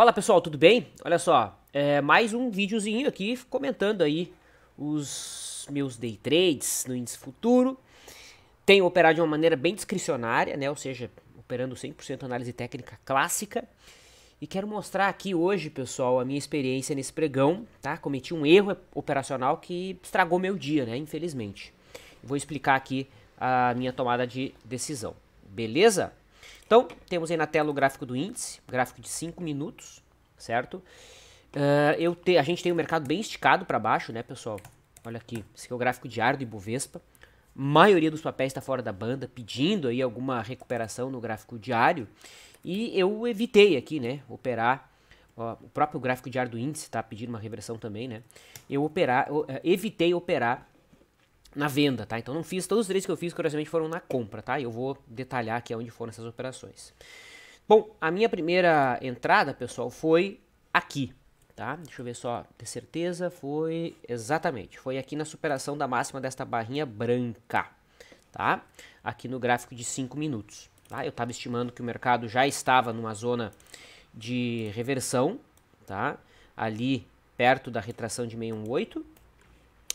Fala pessoal, tudo bem? Olha só, é, mais um videozinho aqui comentando aí os meus day trades no índice futuro. Tenho operado de uma maneira bem discricionária, né? Ou seja, operando 100% análise técnica clássica. E quero mostrar aqui hoje, pessoal, a minha experiência nesse pregão, tá? Cometi um erro operacional que estragou meu dia, né? Infelizmente. Vou explicar aqui a minha tomada de decisão. Beleza? Então, temos aí na tela o gráfico do índice, gráfico de 5 minutos, certo? Uh, eu te, a gente tem o um mercado bem esticado para baixo, né, pessoal? Olha aqui, esse aqui é o gráfico diário do Ibovespa. A maioria dos papéis está fora da banda, pedindo aí alguma recuperação no gráfico diário. E eu evitei aqui, né, operar Ó, o próprio gráfico diário do índice está pedindo uma reversão também, né? Eu operar, eu, eh, evitei operar na venda, tá? Então não fiz, todos os três que eu fiz, curiosamente, foram na compra, tá? Eu vou detalhar aqui onde foram essas operações. Bom, a minha primeira entrada, pessoal, foi aqui, tá? Deixa eu ver só, ter certeza, foi exatamente, foi aqui na superação da máxima desta barrinha branca, tá? Aqui no gráfico de 5 minutos, tá? Eu estava estimando que o mercado já estava numa zona de reversão, tá? Ali perto da retração de 618,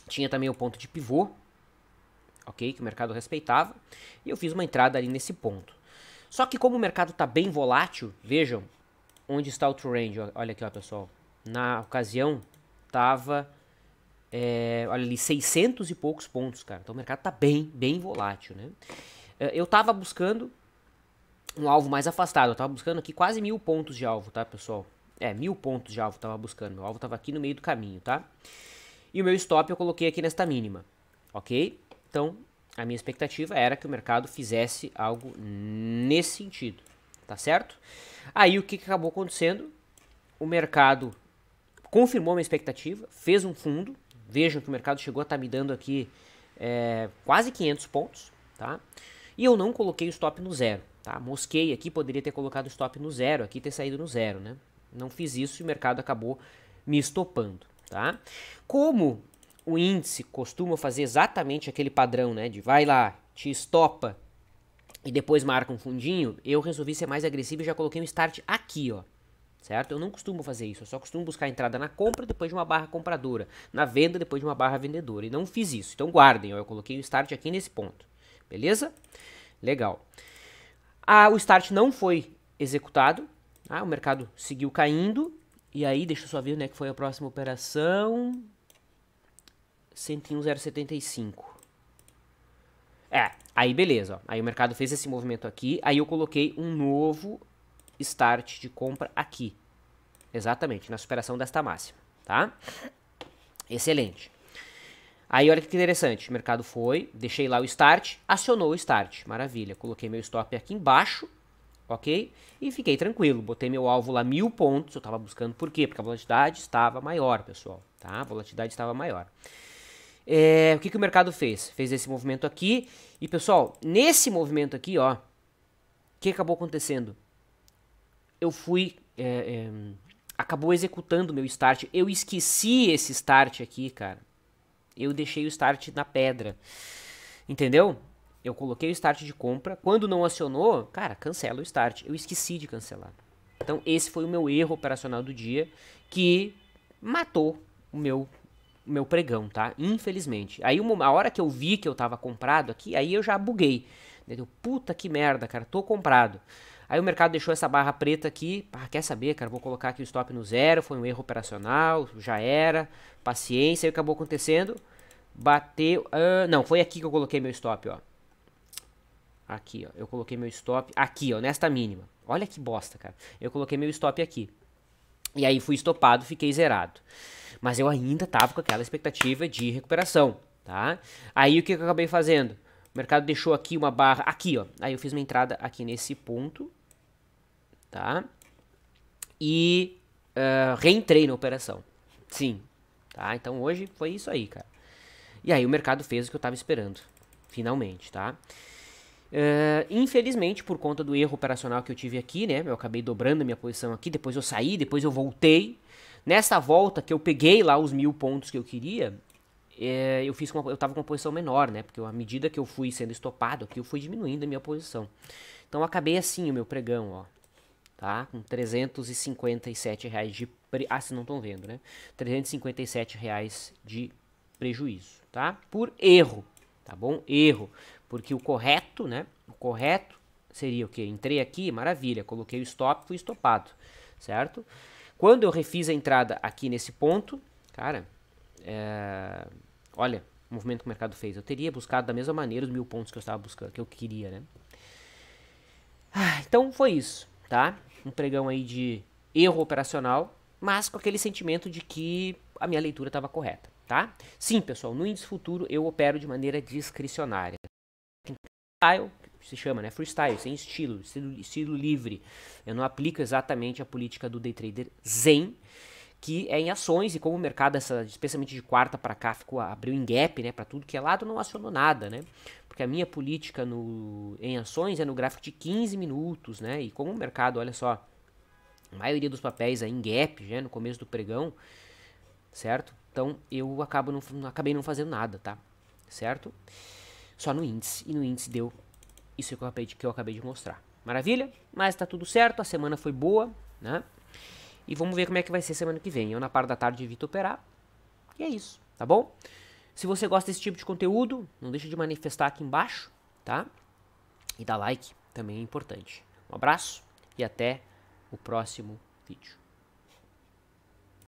tinha também o ponto de pivô, ok? Que o mercado respeitava. E eu fiz uma entrada ali nesse ponto. Só que como o mercado está bem volátil, vejam onde está o true range. Olha aqui, ó, pessoal. Na ocasião, estava é, olha ali, 600 e poucos pontos, cara. Então o mercado está bem, bem volátil, né? É, eu estava buscando um alvo mais afastado. Eu estava buscando aqui quase mil pontos de alvo, tá, pessoal? É, mil pontos de alvo estava buscando. Meu alvo estava aqui no meio do caminho, tá? E o meu stop eu coloquei aqui nesta mínima, ok? Então, a minha expectativa era que o mercado fizesse algo nesse sentido, tá certo? Aí o que, acabou acontecendo? O mercado confirmou a minha expectativa, fez um fundo. Vejam que o mercado chegou a estar tá me dando aqui é, quase 500 pontos, tá? E eu não coloquei o stop no zero, tá? Mosquei aqui, poderia ter colocado o stop no zero, aqui ter saído no zero, né? Não fiz isso e o mercado acabou me estopando, tá? Como o índice costuma fazer exatamente aquele padrão, né? De vai lá, te estopa e depois marca um fundinho, eu resolvi ser mais agressivo e já coloquei um start aqui, ó. Certo? Eu não costumo fazer isso, eu só costumo buscar a entrada na compra depois de uma barra compradora, na venda depois de uma barra vendedora, e não fiz isso. Então guardem, ó, eu coloquei o start aqui nesse ponto. Beleza? Legal. Ah, o start não foi executado, ah, o mercado seguiu caindo, e aí deixa eu só ver onde é que foi a próxima operação. 101,075. É, aí beleza. Ó. Aí o mercado fez esse movimento aqui. Aí eu coloquei um novo start de compra aqui. Exatamente, na superação desta máxima. Tá? Excelente. Aí olha que interessante, o mercado foi, deixei lá o start, acionou o start, maravilha. Coloquei meu stop aqui embaixo, ok? E fiquei tranquilo, botei meu alvo lá mil pontos, eu estava buscando por quê? Porque a volatilidade estava maior, pessoal, tá? A volatilidade estava maior. É, o que, que o mercado fez? Fez esse movimento aqui. E pessoal, nesse movimento aqui, ó, o que acabou acontecendo? Eu fui. É, é, acabou executando meu start. Eu esqueci esse start aqui, cara. Eu deixei o start na pedra. Entendeu? Eu coloquei o start de compra. Quando não acionou, cara, cancela o start. Eu esqueci de cancelar. Então, esse foi o meu erro operacional do dia que matou o meu meu pregão, tá? Infelizmente. Aí uma, a hora que eu vi que eu tava comprado aqui, aí eu já buguei. Entendeu? Puta que merda, cara, tô comprado. Aí o mercado deixou essa barra preta aqui. Ah, quer saber, cara? Vou colocar aqui o stop no zero. Foi um erro operacional, já era. Paciência, aí acabou acontecendo. Bateu. Uh, não, foi aqui que eu coloquei meu stop, ó. Aqui, ó. Eu coloquei meu stop. Aqui, ó, nesta mínima. Olha que bosta, cara. Eu coloquei meu stop aqui. E aí fui estopado, fiquei zerado. Mas eu ainda estava com aquela expectativa de recuperação, tá? Aí o que eu acabei fazendo? O mercado deixou aqui uma barra, aqui, ó. Aí eu fiz uma entrada aqui nesse ponto, tá? E uh, reentrei na operação. Sim, tá? Então hoje foi isso aí, cara. E aí o mercado fez o que eu estava esperando, finalmente, tá? Uh, infelizmente, por conta do erro operacional que eu tive aqui, né? Eu acabei dobrando minha posição aqui, depois eu saí, depois eu voltei, Nessa volta que eu peguei lá os mil pontos que eu queria, é, eu fiz uma, eu tava com uma posição menor, né? Porque à medida que eu fui sendo estopado aqui, eu fui diminuindo a minha posição. Então acabei assim o meu pregão, ó. Tá? Com 357 reais de... Pre... Ah, vocês não estão vendo, né? 357 reais de prejuízo, tá? Por erro, tá bom? Erro. Porque o correto, né? O correto seria o que? Entrei aqui, maravilha, coloquei o stop, fui estopado, certo? Quando eu refiz a entrada aqui nesse ponto, cara, é, olha, o movimento que o mercado fez. Eu teria buscado da mesma maneira os mil pontos que eu estava buscando, que eu queria, né? Ah, então foi isso, tá? Um pregão aí de erro operacional, mas com aquele sentimento de que a minha leitura estava correta, tá? Sim, pessoal, no índice futuro eu opero de maneira discricionária se chama, né? Freestyle, sem estilo, estilo, estilo livre. Eu não aplico exatamente a política do day trader zen, que é em ações e como o mercado, essa, especialmente de quarta para cá, ficou abriu em gap, né, para tudo que é lado, não acionou nada, né? Porque a minha política no em ações é no gráfico de 15 minutos, né? E como o mercado, olha só, a maioria dos papéis aí é em gap, né, no começo do pregão, certo? Então eu acabo não acabei não fazendo nada, tá? Certo? Só no índice e no índice deu isso é que eu acabei de, que eu acabei de mostrar. Maravilha? Mas está tudo certo, a semana foi boa, né? E vamos ver como é que vai ser semana que vem. Eu, na parte da tarde, evito operar. E é isso, tá bom? Se você gosta desse tipo de conteúdo, não deixa de manifestar aqui embaixo, tá? E dar like, também é importante. Um abraço e até o próximo vídeo.